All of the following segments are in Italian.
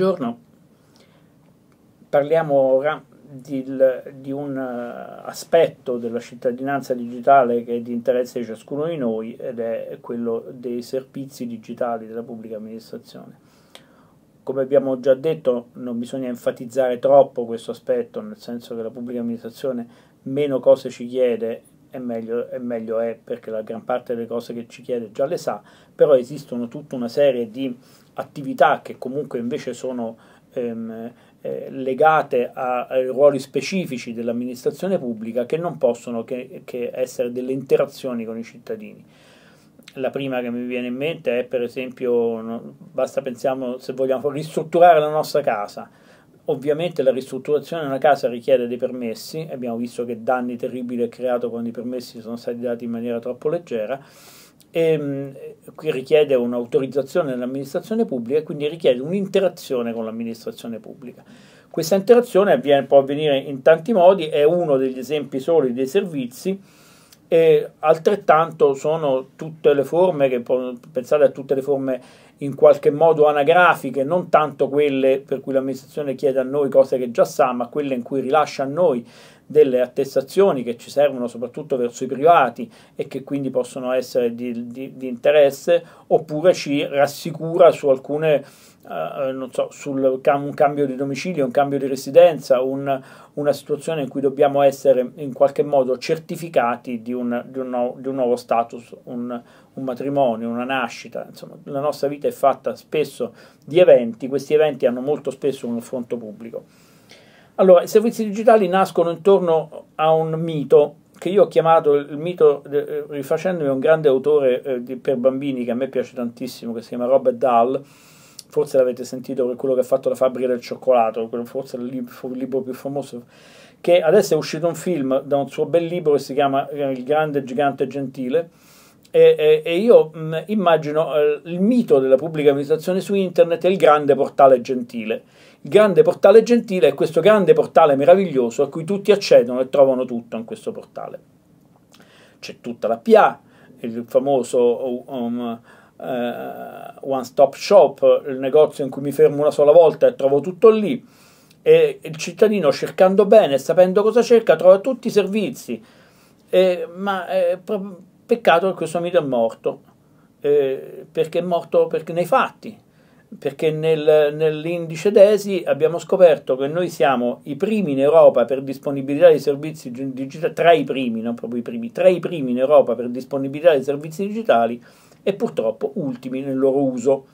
Buongiorno, parliamo ora di, di, un eh, aspetto della cittadinanza digitale che è di interesse di ciascuno di noi ed è quello dei servizi digitali della pubblica amministrazione. Come abbiamo già detto non bisogna enfatizzare troppo questo aspetto, nel senso che la pubblica amministrazione meno cose ci chiede e meglio, e meglio, è perché la gran parte delle cose che ci chiede già le sa, però esistono tutta una serie di attività che comunque invece sono ehm, eh, legate a, a, ruoli specifici dell'amministrazione pubblica che non possono che, che essere delle interazioni con i cittadini. La prima che mi viene in mente è per esempio, no, basta pensiamo se vogliamo ristrutturare la nostra casa Ovviamente la ristrutturazione di una casa richiede dei permessi, abbiamo visto che danni terribili è creato quando i permessi sono stati dati in maniera troppo leggera, e, ehm, qui richiede un'autorizzazione dell'amministrazione pubblica e quindi richiede un'interazione con l'amministrazione pubblica. Questa interazione avviene, può avvenire in tanti modi, è uno degli esempi soli dei servizi e altrettanto sono tutte le forme che pensate a tutte le forme in qualche modo anagrafiche, non tanto quelle per cui l'amministrazione chiede a noi cose che già sa, ma quelle in cui rilascia a noi delle attestazioni che ci servono soprattutto verso i privati e che quindi possono essere di, di, di interesse, oppure ci rassicura su alcune eh, eh, non so, sul cam- un cambio di domicilio, un cambio di residenza, un, una situazione in cui dobbiamo essere in qualche modo certificati di un, di un, no- di un nuovo status, un, un matrimonio, una nascita, insomma la nostra vita è fatta spesso di eventi, questi eventi hanno molto spesso un affronto pubblico. Allora, i servizi digitali nascono intorno a un mito che io ho chiamato il mito, eh, rifacendomi a un grande autore per bambini che a me piace tantissimo, che si chiama Robert Dahl, forse l'avete sentito per quello che ha fatto la fabbrica del cioccolato, forse il libro più famoso, che adesso è uscito un film da un suo bel libro che si chiama eh, Il grande gigante gentile. E, e, e io mh, mm, immagino eh, il mito della pubblica amministrazione su internet e il grande portale gentile. Il grande portale gentile è questo grande portale meraviglioso a cui tutti accedono e trovano tutto in questo portale. C'è tutta la PA, il famoso um, uh, one stop shop, il negozio in cui mi fermo una sola volta e trovo tutto lì. E il cittadino cercando bene, sapendo cosa cerca, trova tutti i servizi. E, ma è eh, peccato che questo amico è morto, eh, perché è morto perché nei fatti, perché nel, nell'indice DESI abbiamo scoperto che noi siamo i primi in Europa per disponibilità di servizi digitali, tra i primi, non proprio i primi, tra i primi in Europa per disponibilità di servizi digitali, e purtroppo ultimi nel loro uso.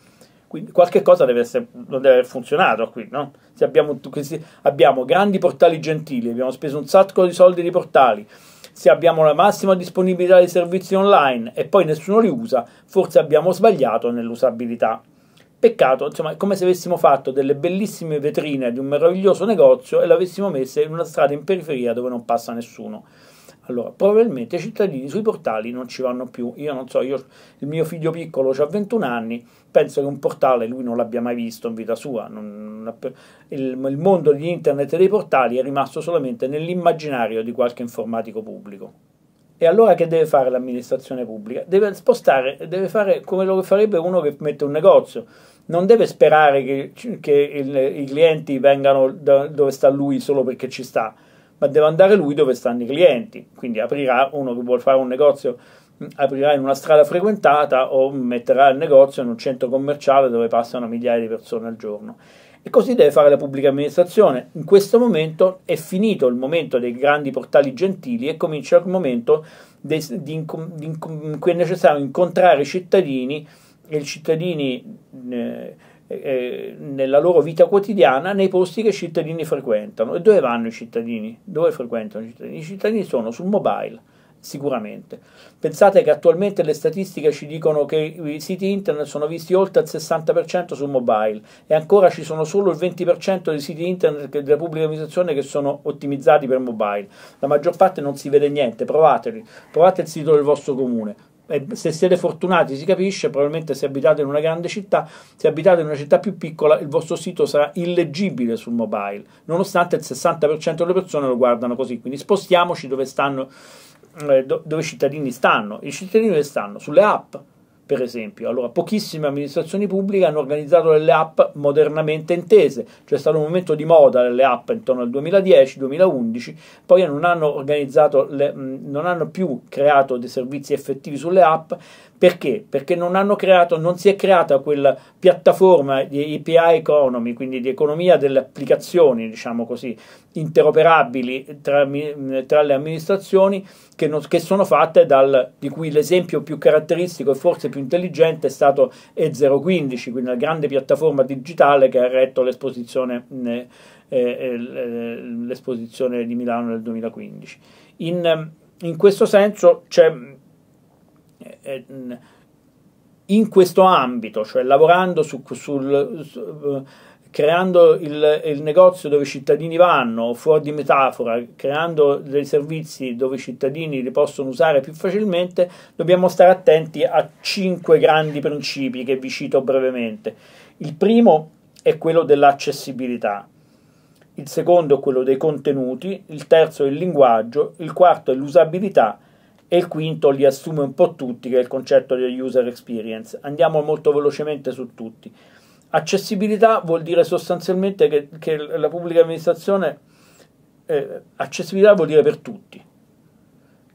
Quindi qualche cosa deve essere, non deve aver funzionato qui, no? Se abbiamo, se abbiamo grandi portali gentili, abbiamo speso un sacco di soldi di portali, se abbiamo la massima disponibilità di servizi online e poi nessuno li usa, forse abbiamo sbagliato nell'usabilità. Peccato, insomma, è come se avessimo fatto delle bellissime vetrine di un meraviglioso negozio e l'avessimo messa in una strada in periferia dove non passa nessuno. Allora, probabilmente i cittadini sui portali non ci vanno più. Io non so, io, il mio figlio piccolo ha 21 anni, penso che un portale lui non l'abbia mai visto in vita sua. Non, non, il, il mondo di internet e dei portali è rimasto solamente nell'immaginario di qualche informatico pubblico. E allora che deve fare l'amministrazione pubblica? Deve spostare, deve fare come lo farebbe uno che mette un negozio. Non deve sperare che, che il, i clienti vengano da, dove sta lui solo perché ci sta ma deve andare lui dove stanno i clienti. Quindi aprirà uno che vuole fare un negozio, aprirà in una strada frequentata o metterà il negozio in un centro commerciale dove passano migliaia di persone al giorno. E così deve fare la pubblica amministrazione. In questo momento è finito il momento dei grandi portali gentili e comincia il momento de, di, in cui è necessario incontrare i cittadini e i cittadini. Eh, eh, nella loro vita quotidiana nei posti che i cittadini frequentano. E dove vanno i cittadini? Dove frequentano i cittadini? I cittadini sono sul mobile, sicuramente. Pensate che attualmente le statistiche ci dicono che i siti internet sono visti oltre il 60% sul mobile e ancora ci sono solo il 20% dei siti internet della pubblica amministrazione che sono ottimizzati per mobile. La maggior parte non si vede niente, provateli, provate il sito del vostro comune, eh, se siete fortunati si capisce, probabilmente se abitate in una grande città, se abitate in una città più piccola il vostro sito sarà illeggibile sul mobile, nonostante il 60% delle persone lo guardano così, quindi spostiamoci dove stanno, eh, dove i cittadini stanno, i cittadini dove stanno, sulle app, per esempio. Allora, pochissime amministrazioni pubbliche hanno organizzato delle app modernamente intese, c'è stato un momento di moda delle app intorno al 2010-2011, poi non hanno, le, non hanno più creato dei servizi effettivi sulle app, perché? Perché non, creato, non si è creata quella piattaforma di API economy, quindi di economia delle applicazioni, diciamo così, interoperabili tra, tra le amministrazioni che, non, che sono fatte dal, di cui l'esempio più caratteristico e forse più intelligente è stato E015, quindi la grande piattaforma digitale che ha retto l'esposizione, eh, eh, eh l'esposizione di Milano nel 2015. In, in questo senso c'è eh, eh, in questo ambito, cioè lavorando su, sul, su, creando il, il, negozio dove i cittadini vanno, fuori di metafora, creando dei servizi dove i cittadini li possono usare più facilmente, dobbiamo stare attenti a cinque grandi principi che vi cito brevemente. Il primo è quello dell'accessibilità, il secondo è quello dei contenuti, il terzo è il linguaggio, il quarto è l'usabilità e il quinto li assume un po' tutti, che è il concetto di user experience. Andiamo molto velocemente su tutti. Accessibilità vuol dire sostanzialmente che, che la pubblica amministrazione, eh, accessibilità vuol dire per tutti.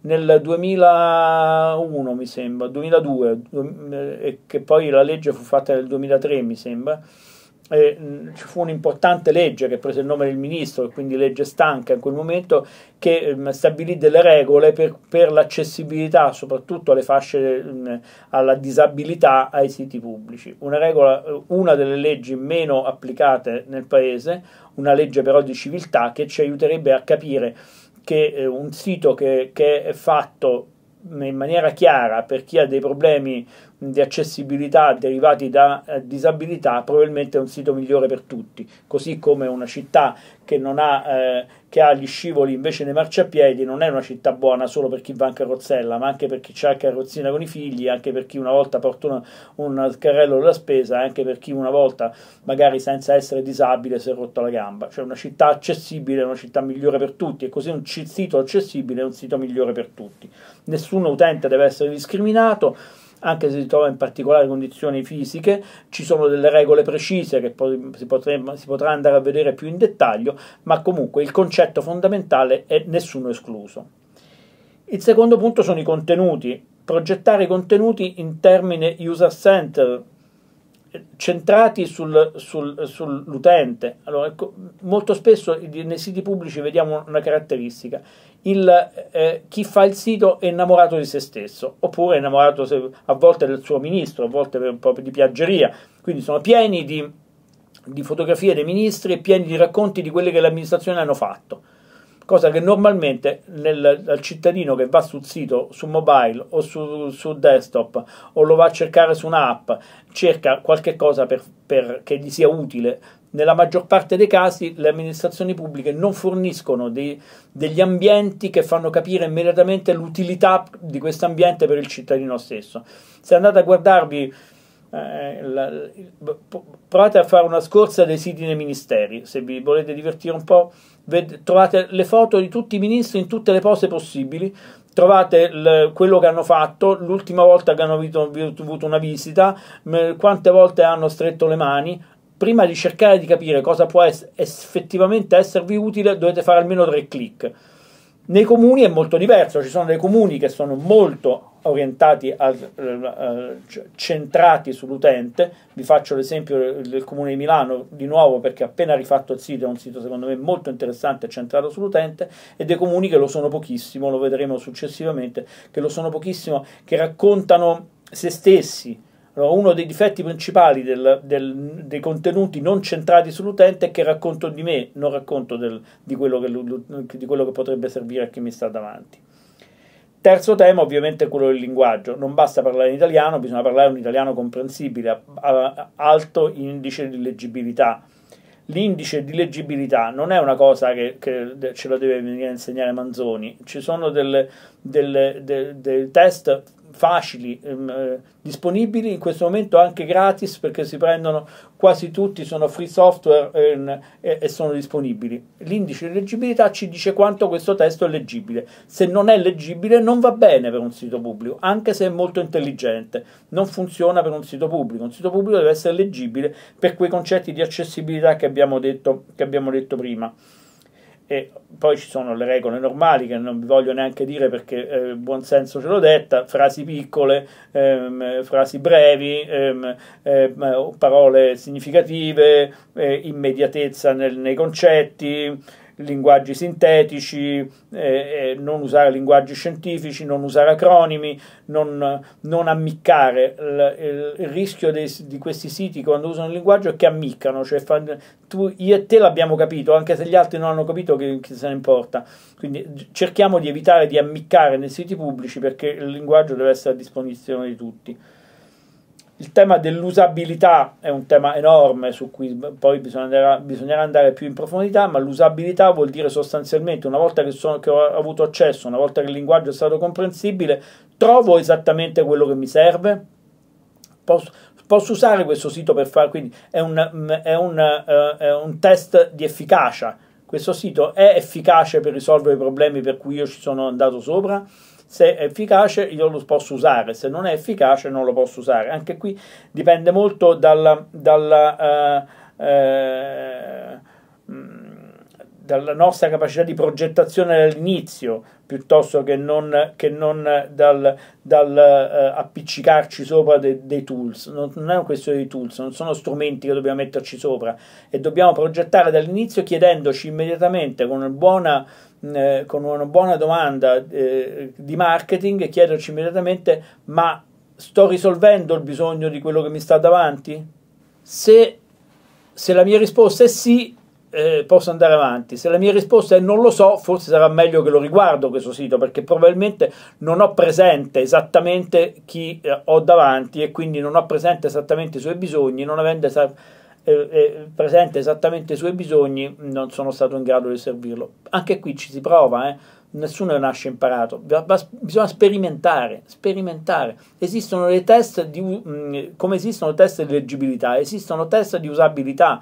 Nel 2001 mi sembra, 2002, eh, e che poi la legge fu fatta nel 2003 mi sembra, eh, ci fu un'importante legge che prese il nome del ministro, quindi legge stanca in quel momento, che eh, stabilì delle regole per, per l'accessibilità soprattutto alle fasce, mh, alla disabilità ai siti pubblici. Una, regola, eh, una delle leggi meno applicate nel paese, una legge però di civiltà che ci aiuterebbe a capire che eh, un sito che, che è fatto in maniera chiara per chi ha dei problemi di accessibilità derivati da eh, disabilità probabilmente è un sito migliore per tutti, così come una città che, non ha, eh, che ha gli scivoli invece nei marciapiedi non è una città buona solo per chi va in carrozzella, ma anche per chi ha il carrozzina con i figli, anche per chi una volta porta una, un carrello della spesa, anche per chi una volta magari senza essere disabile si è rotto la gamba. Cioè una città accessibile è una città migliore per tutti e così un sito accessibile è un sito migliore per tutti. Nessun utente deve essere discriminato anche se si trova in particolari condizioni fisiche, ci sono delle regole precise che poi si, potremmo, si potrà andare a vedere più in dettaglio, ma comunque il concetto fondamentale è nessuno escluso. Il secondo punto sono i contenuti, progettare i contenuti in termini user center, centrati sul, sul, sull'utente. Allora, ecco, molto spesso nei siti pubblici vediamo una caratteristica il, eh, chi fa il sito è innamorato di se stesso, oppure è innamorato a volte del suo ministro, a volte per un po' di piaggeria. Quindi sono pieni di, di fotografie dei ministri e pieni di racconti di quelle che l'amministrazione hanno fatto. Cosa che normalmente nel, al cittadino che va sul sito, su mobile o su, su, desktop o lo va a cercare su un'app, cerca qualche cosa per, per, che gli sia utile nella maggior parte dei casi le amministrazioni pubbliche non forniscono dei, degli ambienti che fanno capire immediatamente l'utilità di questo ambiente per il cittadino stesso. Se andate a guardarvi, eh, la, provate a fare una scorsa dei siti dei ministeri, se vi volete divertire un po', ved, trovate le foto di tutti i ministri in tutte le pose possibili, trovate il, quello che hanno fatto, l'ultima volta che hanno avuto, avuto una visita, quante volte hanno stretto le mani, prima di cercare di capire cosa può es- effettivamente esservi utile, dovete fare almeno tre click. Nei comuni è molto diverso, ci sono dei comuni che sono molto orientati, al, eh, centrati sull'utente. Vi faccio l'esempio del comune di Milano, di nuovo perché appena rifatto il sito, è un sito secondo me molto interessante, centrato sull'utente, e dei comuni che lo sono pochissimo, lo vedremo successivamente, che lo sono pochissimo, che raccontano se stessi, uno dei difetti principali del, del, dei contenuti non centrati sull'utente è che racconto di me, non racconto del, di, quello che, di, quello che, potrebbe servire a chi mi sta davanti. Terzo tema ovviamente è quello del linguaggio, non basta parlare in italiano, bisogna parlare un italiano comprensibile, a, a alto indice di leggibilità. L'indice di leggibilità non è una cosa che, che ce la deve venire a insegnare Manzoni, ci sono dei test facili, ehm, eh, disponibili in questo momento anche gratis perché si prendono quasi tutti, sono free software ehm, e, e, sono disponibili. L'indice di leggibilità ci dice quanto questo testo è leggibile. Se non è leggibile non va bene per un sito pubblico, anche se è molto intelligente, non funziona per un sito pubblico. Un sito pubblico deve essere leggibile per quei concetti di accessibilità che abbiamo detto, che abbiamo detto prima. E poi ci sono le regole normali che non vi voglio neanche dire perché eh, buon senso ce l'ho detta, frasi piccole, ehm, frasi brevi, ehm, ehm, parole significative, eh, immediatezza nel, nei concetti, linguaggi sintetici, eh, eh, non usare linguaggi scientifici, non usare acronimi, non, non ammiccare. Il, il rischio dei, di questi siti quando usano il linguaggio è che ammiccano, cioè fa, tu, io e te l'abbiamo capito, anche se gli altri non hanno capito che, che se ne importa. Quindi cerchiamo di evitare di ammiccare nei siti pubblici perché il linguaggio deve essere a disposizione di tutti. Il tema dell'usabilità è un tema enorme su cui poi bisognerà, bisognerà andare più in profondità, ma l'usabilità vuol dire sostanzialmente una volta che, sono, che, ho avuto accesso, una volta che il linguaggio è stato comprensibile, trovo esattamente quello che mi serve, posso, posso usare questo sito per fare, quindi è un, è un, uh, è un test di efficacia. Questo sito è efficace per risolvere i problemi per cui io ci sono andato sopra? se è efficace io lo posso usare, se non è efficace non lo posso usare. Anche qui dipende molto dalla, dalla, eh, eh, mm, dalla nostra capacità di progettazione all'inizio, piuttosto che non, che non dal, dal eh, appiccicarci sopra de, dei tools. Non, non, è una questione di tools, non sono strumenti che dobbiamo metterci sopra e dobbiamo progettare dall'inizio chiedendoci immediatamente con una buona, mm, eh, con una buona domanda eh, di marketing chiederci immediatamente ma sto risolvendo il bisogno di quello che mi sta davanti? Se, se la mia risposta è sì, eh, posso andare avanti. Se la mia risposta è non lo so, forse sarà meglio che lo riguardo questo sito perché probabilmente non ho presente esattamente chi eh, ho davanti e quindi non ho presente esattamente i suoi bisogni, non avendo esa eh, eh presente esattamente i suoi bisogni non sono stato in grado di servirlo. Anche qui ci si prova, eh. nessuno nasce imparato, bisogna sperimentare, sperimentare. Esistono dei test di, mh, mm, come esistono test di leggibilità, esistono test di usabilità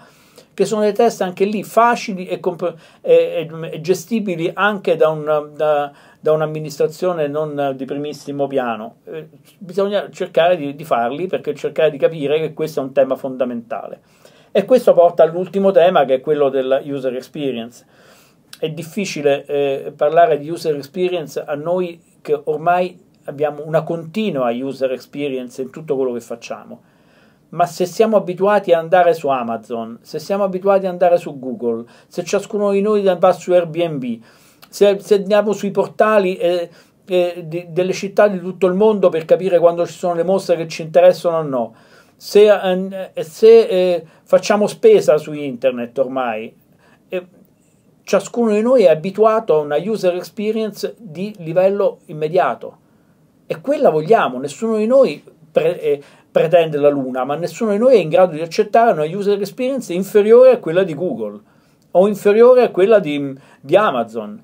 che sono dei test anche lì facili e, comp- e, e gestibili anche da, un, da, da, un'amministrazione non di primissimo piano. Eh, bisogna cercare di, di farli perché cercare di capire che questo è un tema fondamentale. E questo porta all'ultimo tema che è quello della user experience. È difficile eh, parlare di user experience a noi che ormai abbiamo una continua user experience in tutto quello che facciamo ma se siamo abituati ad andare su Amazon, se siamo abituati ad andare su Google, se ciascuno di noi va su Airbnb, se, se andiamo sui portali eh, eh, di, delle città di tutto il mondo per capire quando ci sono le mostre che ci interessano o no, se, ehm, eh, se eh, facciamo spesa su internet ormai, eh, ciascuno di noi è abituato a una user experience di livello immediato e quella vogliamo, nessuno di noi pre- eh, pretende la Luna, ma nessuno di noi è in grado di accettare una user experience inferiore a quella di Google o inferiore a quella di, di Amazon.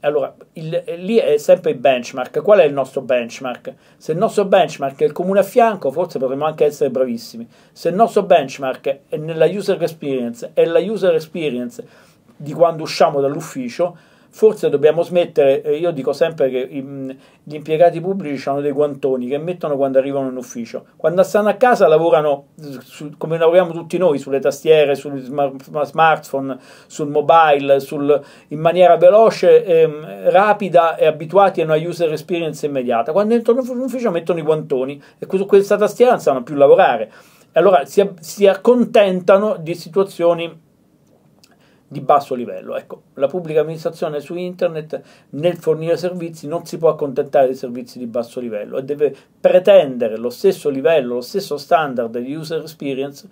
Allora, il, lì è sempre il benchmark. Qual è il nostro benchmark? Se il nostro benchmark è il comune a fianco, forse potremmo anche essere bravissimi. Se il nostro benchmark è nella user experience, è la user experience di quando usciamo dall'ufficio, forse dobbiamo smettere, eh, io dico sempre che i, mm, gli impiegati pubblici hanno dei guantoni che mettono quando arrivano in ufficio, quando stanno a casa lavorano su, come lavoriamo tutti noi, sulle tastiere, sul smart, smartphone, sul mobile, sul, in maniera veloce, ehm, rapida e abituati a una user experience immediata, quando entrano in ufficio mettono i guantoni e su questa tastiera non sanno più lavorare, allora si, si accontentano di situazioni di basso livello. Ecco, la pubblica amministrazione su internet nel fornire servizi non si può accontentare di servizi di basso livello e deve pretendere lo stesso livello, lo stesso standard di user experience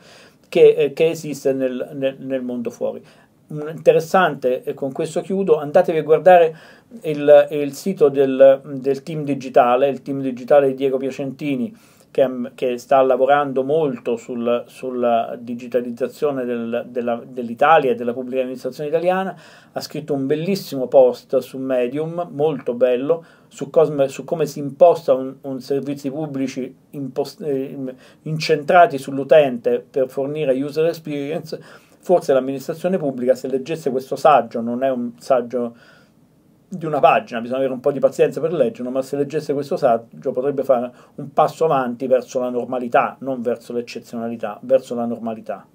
che, eh, che esiste nel, nel, nel mondo fuori mm, interessante, e con questo chiudo, andatevi a guardare il, il sito del, del, team digitale, il team digitale di Diego Piacentini, che, che sta lavorando molto sul, sulla digitalizzazione del, dell'Italia e della pubblica amministrazione italiana, ha scritto un bellissimo post su Medium, molto bello, su, cosme, su come si imposta un, un servizi pubblici impost, eh, incentrati sull'utente per fornire user experience, forse l'amministrazione pubblica se leggesse questo saggio, non è un saggio di una pagina, bisogna avere un po' di pazienza per leggerlo, ma se leggesse questo saggio potrebbe fare un passo avanti verso la normalità, non verso l'eccezionalità, verso la normalità.